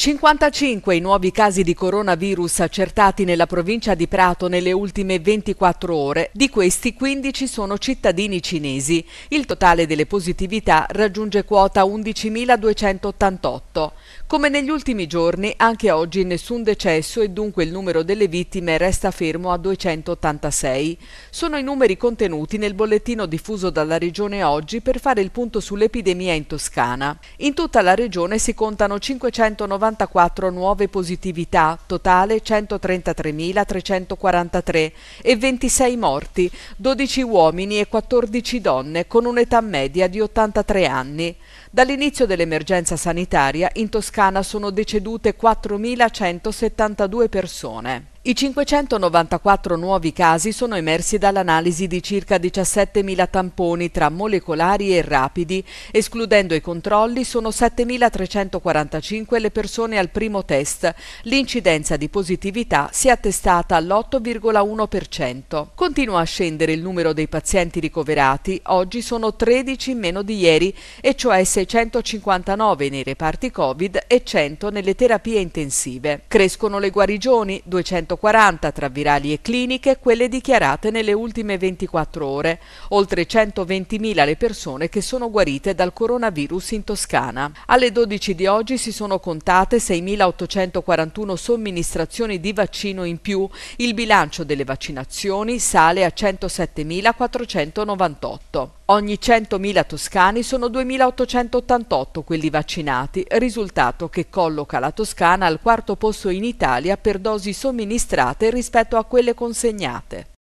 55 i nuovi casi di coronavirus accertati nella provincia di Prato nelle ultime 24 ore, di questi 15 sono cittadini cinesi. Il totale delle positività raggiunge quota 11.288. Come negli ultimi giorni, anche oggi nessun decesso e dunque il numero delle vittime resta fermo a 286. Sono i numeri contenuti nel bollettino diffuso dalla Regione oggi per fare il punto sull'epidemia in Toscana. In tutta la Regione si contano 590 194 nuove positività, totale 133.343 e 26 morti, 12 uomini e 14 donne con un'età media di 83 anni. Dall'inizio dell'emergenza sanitaria in Toscana sono decedute 4.172 persone. I 594 nuovi casi sono emersi dall'analisi di circa 17.000 tamponi tra molecolari e rapidi. Escludendo i controlli sono 7.345 le persone al primo test. L'incidenza di positività si è attestata all'8,1%. Continua a scendere il numero dei pazienti ricoverati, oggi sono 13 in meno di ieri, e cioè 659 nei reparti Covid e 100 nelle terapie intensive. Crescono le guarigioni, 200 140 tra virali e cliniche quelle dichiarate nelle ultime 24 ore, oltre 120.000 le persone che sono guarite dal coronavirus in Toscana. Alle 12 di oggi si sono contate 6.841 somministrazioni di vaccino in più, il bilancio delle vaccinazioni sale a 107.498. Ogni 100.000 toscani sono 2.888 quelli vaccinati, risultato che colloca la Toscana al quarto posto in Italia per dosi somministrate registrate rispetto a quelle consegnate.